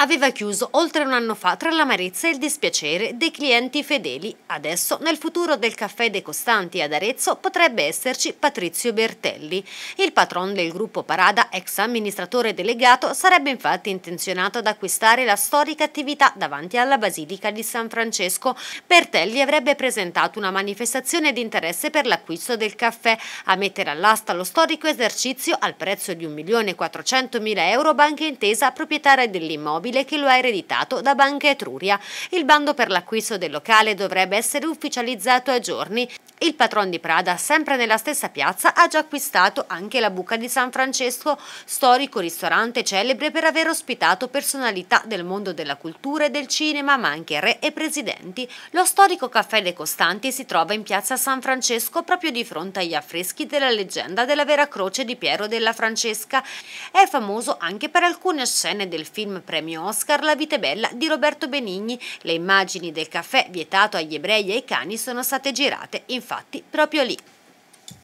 aveva chiuso oltre un anno fa tra l'amarezza e il dispiacere dei clienti fedeli. Adesso, nel futuro del caffè De Costanti ad Arezzo, potrebbe esserci Patrizio Bertelli. Il patron del gruppo Parada, ex amministratore delegato, sarebbe infatti intenzionato ad acquistare la storica attività davanti alla Basilica di San Francesco. Bertelli avrebbe presentato una manifestazione di interesse per l'acquisto del caffè, a mettere all'asta lo storico esercizio al prezzo di 1.400.000 euro Banca Intesa, proprietaria dell'immobile immobile che lo ha ereditato da Banca Etruria. Il bando per l'acquisto del locale dovrebbe essere ufficializzato a giorni. Il patron di Prada, sempre nella stessa piazza, ha già acquistato anche la Buca di San Francesco, storico ristorante celebre per aver ospitato personalità del mondo della cultura e del cinema, ma anche re e presidenti. Lo storico Caffè De Costanti si trova in piazza San Francesco proprio di fronte agli affreschi della leggenda della Vera Croce di Piero della Francesca. È famoso anche per alcune scene del film premio Oscar La vite bella di Roberto Benigni. Le immagini del caffè vietato agli ebrei e ai cani sono state girate infatti proprio lì.